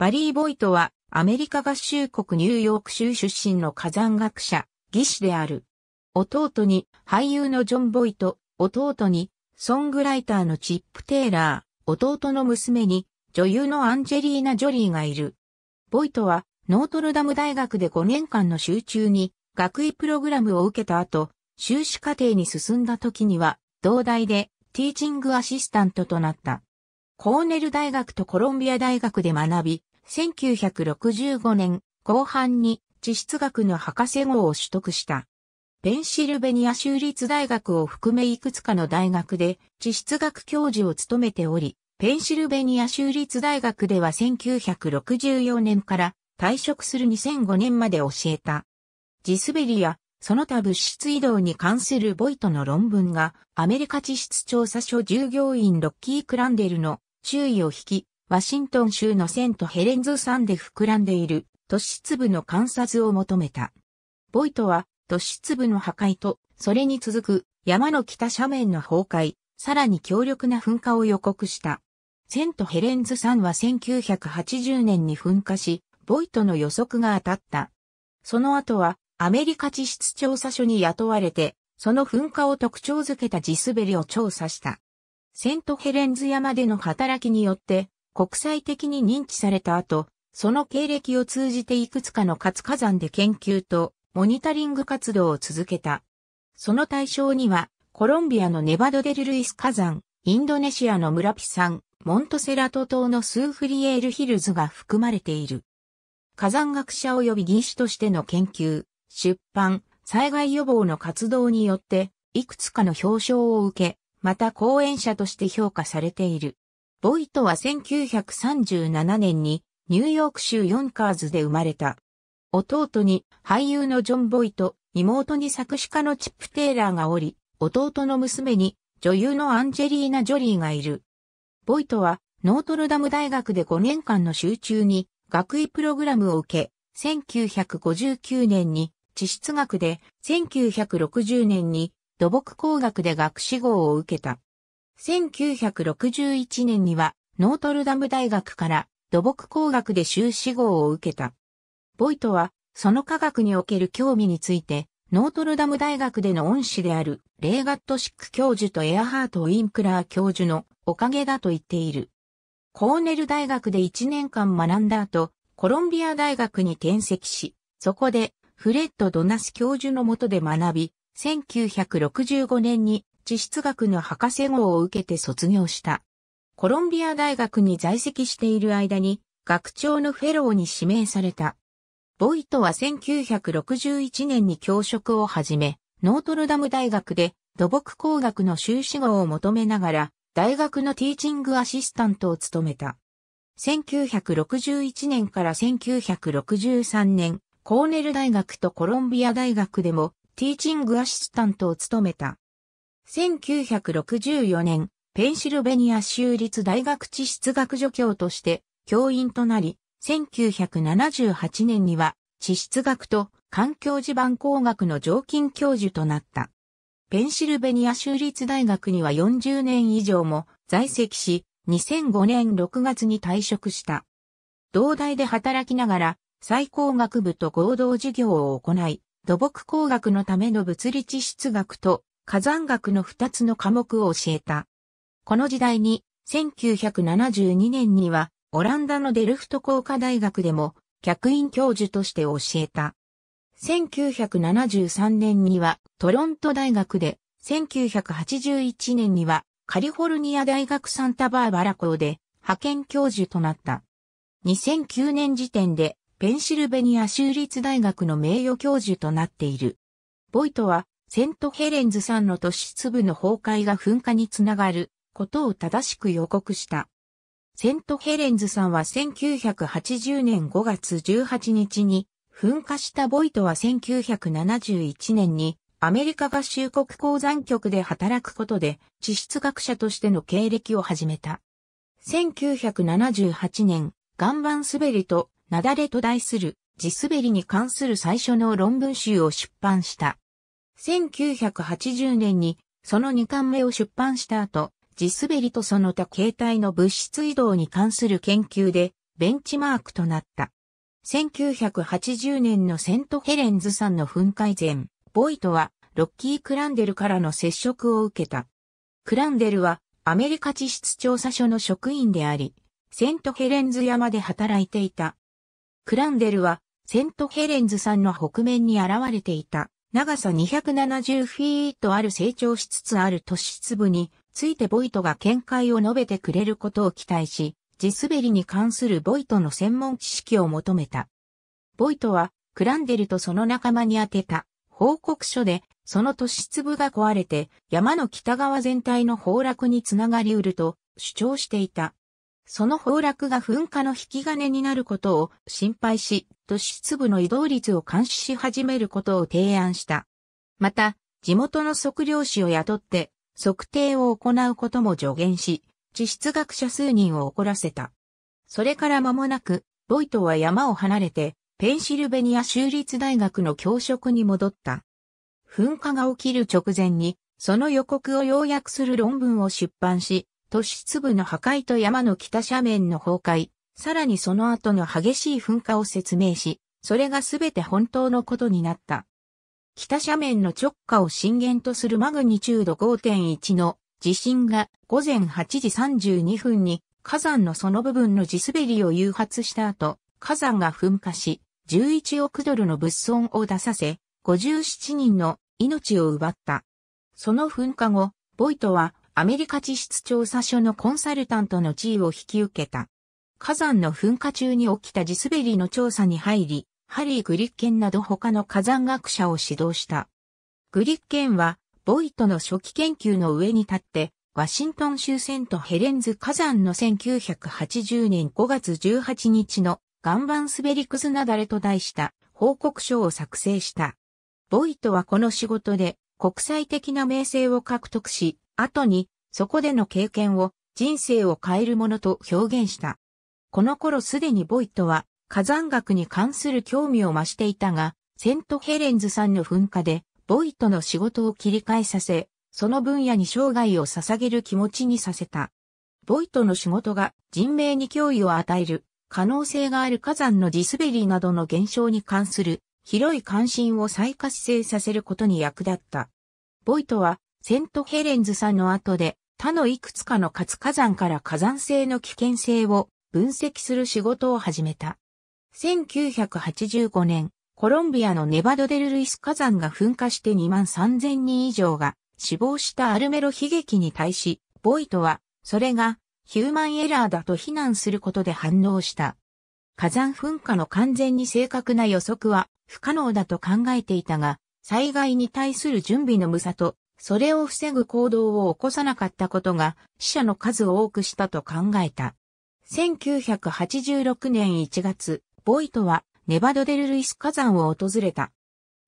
バリー・ボイトはアメリカ合衆国ニューヨーク州出身の火山学者、技師である。弟に俳優のジョン・ボイト、弟にソングライターのチップ・テイラー、弟の娘に女優のアンジェリーナ・ジョリーがいる。ボイトはノートルダム大学で5年間の集中に学位プログラムを受けた後、修士課程に進んだ時には、同大でティーチングアシスタントとなった。コーネル大学とコロンビア大学で学び、1965年後半に地質学の博士号を取得した。ペンシルベニア州立大学を含めいくつかの大学で地質学教授を務めており、ペンシルベニア州立大学では1964年から退職する2005年まで教えた。地滑りやその他物質移動に関するボイトの論文がアメリカ地質調査所従業員ロッキー・クランデルの注意を引き、ワシントン州のセントヘレンズ山で膨らんでいる突出部の観察を求めた。ボイトは突出部の破壊と、それに続く山の北斜面の崩壊、さらに強力な噴火を予告した。セントヘレンズ山は1980年に噴火し、ボイトの予測が当たった。その後はアメリカ地質調査所に雇われて、その噴火を特徴づけた地滑りを調査した。セントヘレンズ山での働きによって、国際的に認知された後、その経歴を通じていくつかの活火山で研究とモニタリング活動を続けた。その対象には、コロンビアのネバドデルルイス火山、インドネシアのムラピ山、モントセラト島のスーフリエールヒルズが含まれている。火山学者及び技師としての研究、出版、災害予防の活動によって、いくつかの表彰を受け、また講演者として評価されている。ボイトは1937年にニューヨーク州ヨンカーズで生まれた。弟に俳優のジョン・ボイト、妹に作詞家のチップ・テイラーがおり、弟の娘に女優のアンジェリーナ・ジョリーがいる。ボイトはノートルダム大学で5年間の集中に学位プログラムを受け、1959年に地質学で、1960年に土木工学で学士号を受けた。1961年にはノートルダム大学から土木工学で修士号を受けた。ボイトはその科学における興味についてノートルダム大学での恩師であるレーガットシック教授とエアハート・ウィンクラー教授のおかげだと言っている。コーネル大学で1年間学んだ後、コロンビア大学に転籍し、そこでフレッド・ドナス教授のもとで学び、1965年に地質学の博士号を受けて卒業した。コロンビア大学に在籍している間に、学長のフェローに指名された。ボイトは1961年に教職を始め、ノートルダム大学で土木工学の修士号を求めながら、大学のティーチングアシスタントを務めた。1961年から1963年、コーネル大学とコロンビア大学でもティーチングアシスタントを務めた。1964年、ペンシルベニア州立大学地質学助教として教員となり、1978年には地質学と環境地盤工学の常勤教授となった。ペンシルベニア州立大学には40年以上も在籍し、2005年6月に退職した。同大で働きながら、最高学部と合同授業を行い、土木工学のための物理地質学と火山学の2つの科目を教えた。この時代に、1972年には、オランダのデルフト工科大学でも、客員教授として教えた。1973年には、トロント大学で、1981年には、カリフォルニア大学サンタバーバラ校で、派遣教授となった。2009年時点で、ペンシルベニア州立大学の名誉教授となっている。ボイトは、セントヘレンズ山の都市粒の崩壊が噴火につながることを正しく予告した。セントヘレンズ山は1980年5月18日に噴火したボイトは1971年にアメリカ合衆国鉱山局で働くことで地質学者としての経歴を始めた。1978年、岩盤滑りと雪崩と題する地滑りに関する最初の論文集を出版した。1980年にその2巻目を出版した後、地滑りとその他形態の物質移動に関する研究でベンチマークとなった。1980年のセントヘレンズ山の噴火以前、ボイトはロッキー・クランデルからの接触を受けた。クランデルはアメリカ地質調査所の職員であり、セントヘレンズ山で働いていた。クランデルはセントヘレンズ山の北面に現れていた。長さ270フィートある成長しつつある突出部についてボイトが見解を述べてくれることを期待し、地滑りに関するボイトの専門知識を求めた。ボイトは、クランデルとその仲間に宛てた報告書で、その突出部が壊れて山の北側全体の崩落につながりうると主張していた。その崩落が噴火の引き金になることを心配し、都市粒の移動率を監視し始めることを提案した。また、地元の測量士を雇って、測定を行うことも助言し、地質学者数人を怒らせた。それから間もなく、ボイトは山を離れて、ペンシルベニア州立大学の教職に戻った。噴火が起きる直前に、その予告を要約する論文を出版し、都市粒の破壊と山の北斜面の崩壊、さらにその後の激しい噴火を説明し、それがすべて本当のことになった。北斜面の直下を震源とするマグニチュード5.1の地震が午前8時32分に火山のその部分の地滑りを誘発した後、火山が噴火し、11億ドルの物損を出させ、57人の命を奪った。その噴火後、ボイトはアメリカ地質調査所のコンサルタントの地位を引き受けた。火山の噴火中に起きた地滑りの調査に入り、ハリー・グリッケンなど他の火山学者を指導した。グリッケンは、ボイトの初期研究の上に立って、ワシントン州セントヘレンズ火山の1980年5月18日の岩盤滑りくずなだれと題した報告書を作成した。ボイトはこの仕事で国際的な名声を獲得し、後に、そこでの経験を人生を変えるものと表現した。この頃すでにボイトは火山学に関する興味を増していたが、セントヘレンズさんの噴火で、ボイトの仕事を切り替えさせ、その分野に生涯を捧げる気持ちにさせた。ボイトの仕事が人命に脅威を与える可能性がある火山の地滑りなどの現象に関する広い関心を再活性させることに役立った。ボイトはセントヘレンズさんの後で他のいくつかの活火山から火山性の危険性を分析する仕事を始めた。1985年、コロンビアのネバドデルルイス火山が噴火して2万3000人以上が死亡したアルメロ悲劇に対し、ボイトは、それがヒューマンエラーだと非難することで反応した。火山噴火の完全に正確な予測は不可能だと考えていたが、災害に対する準備の無さとそれを防ぐ行動を起こさなかったことが死者の数を多くしたと考えた。1986年1月、ボイトはネバドデルルイス火山を訪れた。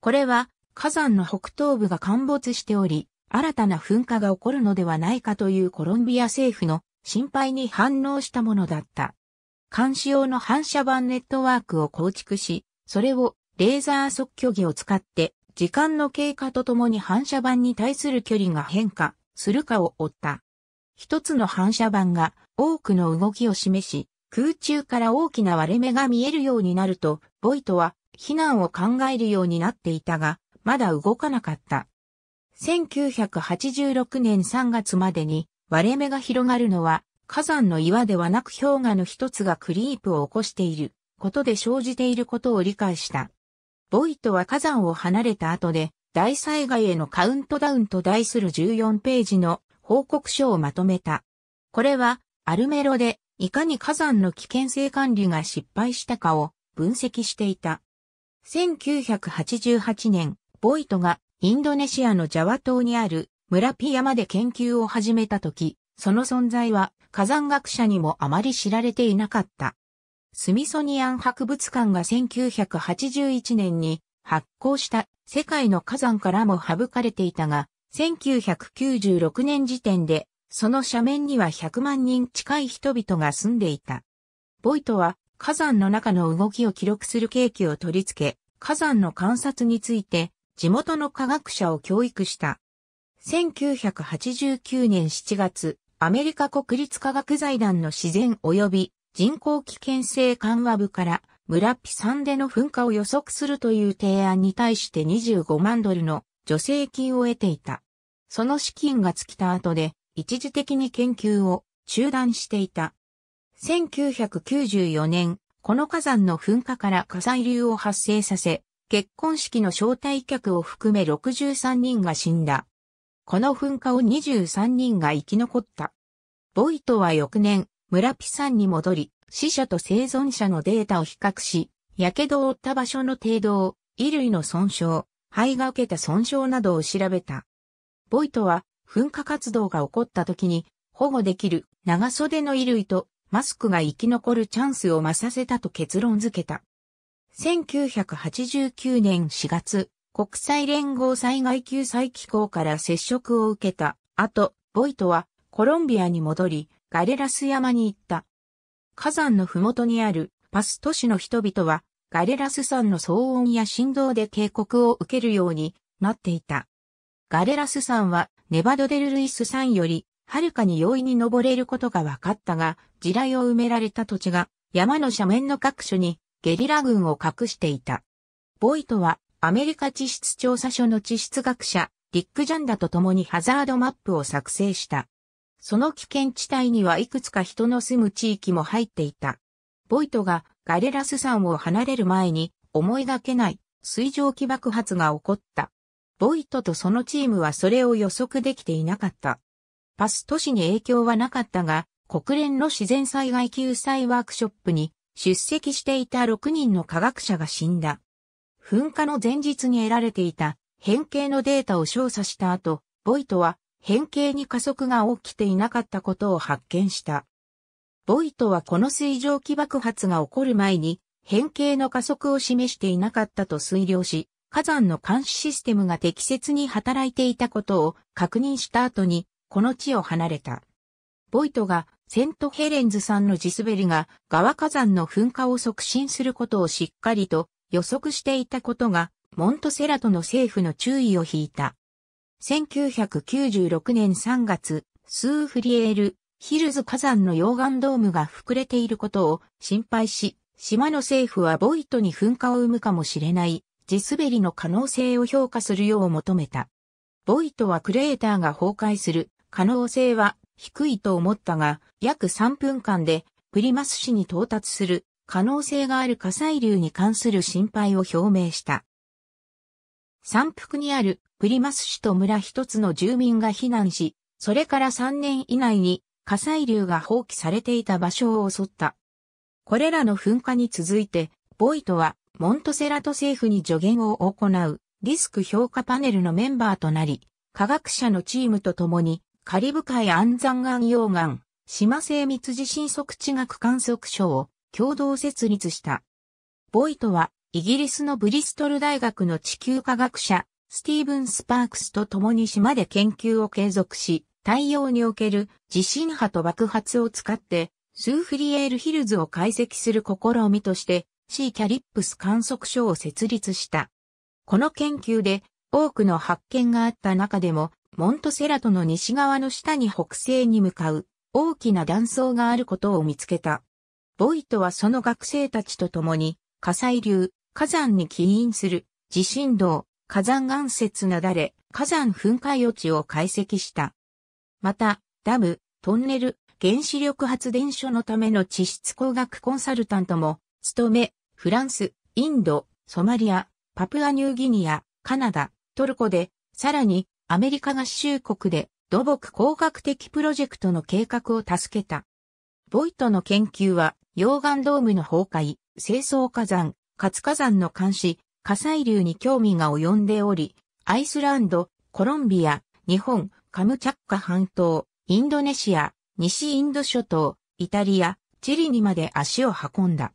これは火山の北東部が陥没しており、新たな噴火が起こるのではないかというコロンビア政府の心配に反応したものだった。監視用の反射板ネットワークを構築し、それをレーザー測距儀を使って時間の経過とともに反射板に対する距離が変化するかを追った。一つの反射板が多くの動きを示し、空中から大きな割れ目が見えるようになると、ボイトは避難を考えるようになっていたが、まだ動かなかった。1986年3月までに割れ目が広がるのは火山の岩ではなく氷河の一つがクリープを起こしていることで生じていることを理解した。ボイトは火山を離れた後で、大災害へのカウントダウンと題する14ページの報告書をまとめた。これは、アルメロで、いかに火山の危険性管理が失敗したかを分析していた。1988年、ボイトがインドネシアのジャワ島にある村ピ山で研究を始めた時、その存在は火山学者にもあまり知られていなかった。スミソニアン博物館が1981年に発行した世界の火山からも省かれていたが、1996年時点で、その斜面には100万人近い人々が住んでいた。ボイトは火山の中の動きを記録するケーキを取り付け、火山の観察について地元の科学者を教育した。1989年7月、アメリカ国立科学財団の自然及び人口危険性緩和部から村ピサンでの噴火を予測するという提案に対して25万ドルの助成金を得ていた。その資金が尽きた後で一時的に研究を中断していた。1994年、この火山の噴火から火砕流を発生させ、結婚式の招待客を含め63人が死んだ。この噴火を23人が生き残った。ボイトは翌年、村ピンに戻り、死者と生存者のデータを比較し、火傷を負った場所の程度、を、衣類の損傷、肺が受けた損傷などを調べた。ボイトは、噴火活動が起こった時に、保護できる長袖の衣類とマスクが生き残るチャンスを増させたと結論付けた。1989年4月、国際連合災害救済機構から接触を受けた後、ボイトはコロンビアに戻り、ガレラス山に行った。火山のふもとにあるパス都市の人々はガレラス山の騒音や振動で警告を受けるようになっていた。ガレラス山はネバドデルルイス山よりはるかに容易に登れることが分かったが、地雷を埋められた土地が山の斜面の各所にゲリラ軍を隠していた。ボイトはアメリカ地質調査所の地質学者、リック・ジャンダと共にハザードマップを作成した。その危険地帯にはいくつか人の住む地域も入っていた。ボイトがガレラス山を離れる前に思いがけない水蒸気爆発が起こった。ボイトとそのチームはそれを予測できていなかった。パス都市に影響はなかったが、国連の自然災害救済ワークショップに出席していた6人の科学者が死んだ。噴火の前日に得られていた変形のデータを調査した後、ボイトは変形に加速が起きていなかったことを発見した。ボイトはこの水蒸気爆発が起こる前に変形の加速を示していなかったと推量し、火山の監視システムが適切に働いていたことを確認した後に、この地を離れた。ボイトがセントヘレンズさんの地滑りが側火山の噴火を促進することをしっかりと予測していたことが、モントセラトの政府の注意を引いた。1996年3月、スーフリエール、ヒルズ火山の溶岩ドームが膨れていることを心配し、島の政府はボイトに噴火を生むかもしれない地滑りの可能性を評価するよう求めた。ボイトはクレーターが崩壊する可能性は低いと思ったが、約3分間でプリマス市に到達する可能性がある火砕流に関する心配を表明した。山腹にあるプリマス市と村一つの住民が避難し、それから3年以内に火砕流が放棄されていた場所を襲った。これらの噴火に続いて、ボイトはモントセラト政府に助言を行うリスク評価パネルのメンバーとなり、科学者のチームと共にカリブ海安山岩溶岩、島精密地震測地学観測所を共同設立した。ボイトはイギリスのブリストル大学の地球科学者、スティーブン・スパークスと共に島で研究を継続し、太陽における地震波と爆発を使って、スーフリエールヒルズを解析する試みとして、シーキャリップス観測所を設立した。この研究で多くの発見があった中でも、モントセラトの西側の下に北西に向かう大きな断層があることを見つけた。ボイトはその学生たちと共に火砕流、火山に起因する地震動、火山岩雪なだれ、火山噴火予知を解析した。また、ダム、トンネル、原子力発電所のための地質工学コンサルタントも、務め、フランス、インド、ソマリア、パプアニューギニア、カナダ、トルコで、さらに、アメリカ合衆国で、土木工学的プロジェクトの計画を助けた。ボイトの研究は、溶岩ドームの崩壊、清掃火山、活火山の監視、火砕流に興味が及んでおり、アイスランド、コロンビア、日本、カムチャッカ半島、インドネシア、西インド諸島、イタリア、チリにまで足を運んだ。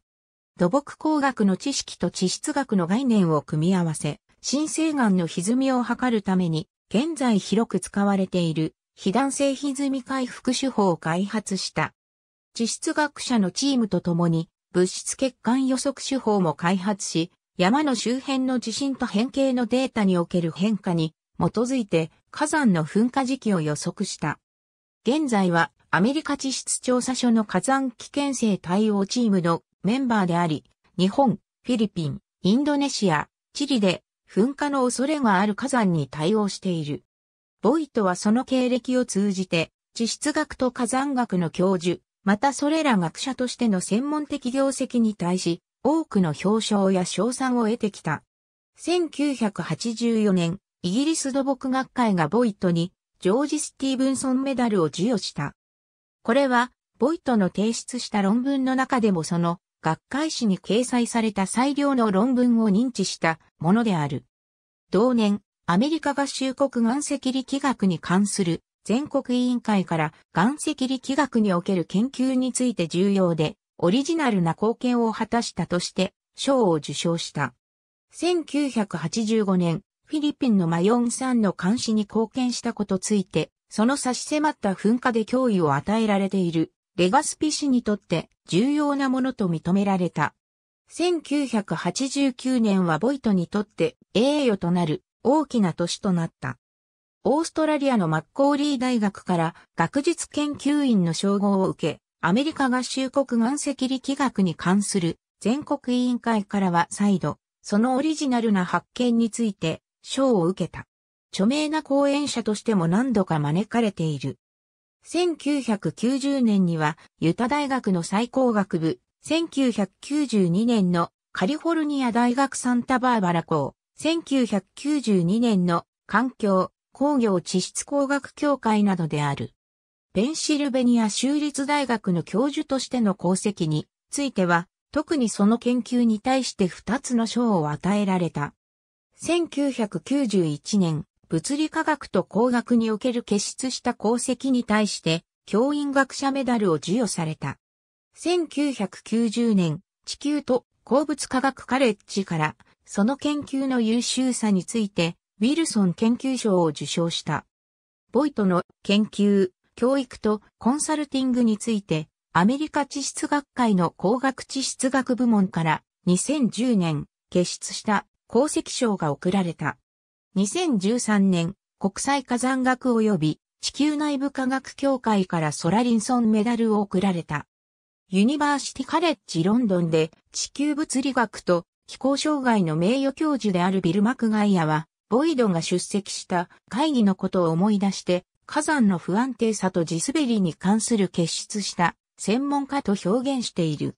土木工学の知識と地質学の概念を組み合わせ、新生岩の歪みを測るために、現在広く使われている、被弾性歪み回復手法を開発した。地質学者のチームと共に、物質欠陥予測手法も開発し、山の周辺の地震と変形のデータにおける変化に基づいて火山の噴火時期を予測した。現在はアメリカ地質調査所の火山危険性対応チームのメンバーであり、日本、フィリピン、インドネシア、チリで噴火の恐れがある火山に対応している。ボイトはその経歴を通じて地質学と火山学の教授、またそれら学者としての専門的業績に対し、多くの表彰や賞賛を得てきた。1984年、イギリス土木学会がボイトに、ジョージ・スティーブンソンメダルを授与した。これは、ボイトの提出した論文の中でもその、学会誌に掲載された最良の論文を認知したものである。同年、アメリカ合衆国岩石力学に関する全国委員会から岩石力学における研究について重要で、オリジナルな貢献を果たしたとして、賞を受賞した。1985年、フィリピンのマヨンんの監視に貢献したことついて、その差し迫った噴火で脅威を与えられている、レガスピ氏にとって重要なものと認められた。1989年はボイトにとって栄誉となる大きな年となった。オーストラリアのマッコーリー大学から学術研究員の称号を受け、アメリカ合衆国岩石力学に関する全国委員会からは再度、そのオリジナルな発見について賞を受けた。著名な講演者としても何度か招かれている。1990年にはユタ大学の最高学部、1992年のカリフォルニア大学サンタバーバラ校、1992年の環境、工業地質工学協会などである。ペンシルベニア州立大学の教授としての功績については、特にその研究に対して2つの賞を与えられた。1991年、物理科学と工学における結出した功績に対して、教員学者メダルを授与された。1990年、地球と鉱物科学カレッジから、その研究の優秀さについて、ウィルソン研究賞を受賞した。ボイトの研究、教育とコンサルティングについて、アメリカ地質学会の工学地質学部門から2010年結出した功績賞が贈られた。2013年国際火山学及び地球内部科学協会からソラリンソンメダルを贈られた。ユニバーシティカレッジロンドンで地球物理学と気候障害の名誉教授であるビル・マクガイアはボイドが出席した会議のことを思い出して、火山の不安定さと地滑りに関する結出した専門家と表現している。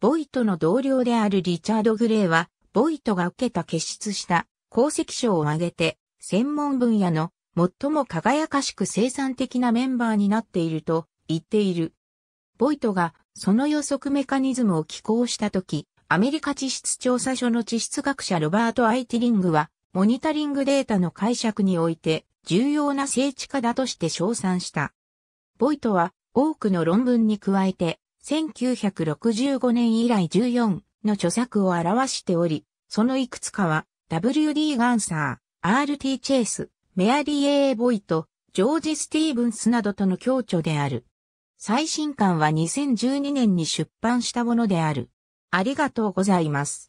ボイトの同僚であるリチャード・グレーは、ボイトが受けた結出した功績賞を挙げて、専門分野の最も輝かしく生産的なメンバーになっていると言っている。ボイトがその予測メカニズムを寄稿したとき、アメリカ地質調査所の地質学者ロバート・アイティリングは、モニタリングデータの解釈において重要な聖地化だとして称賛した。ボイトは多くの論文に加えて、1965年以来14の著作を表しており、そのいくつかは W.D. ガンサー、R.T. チェイス、メアリー・エー・ボイト、ジョージ・スティーブンスなどとの共著である。最新刊は2012年に出版したものである。ありがとうございます。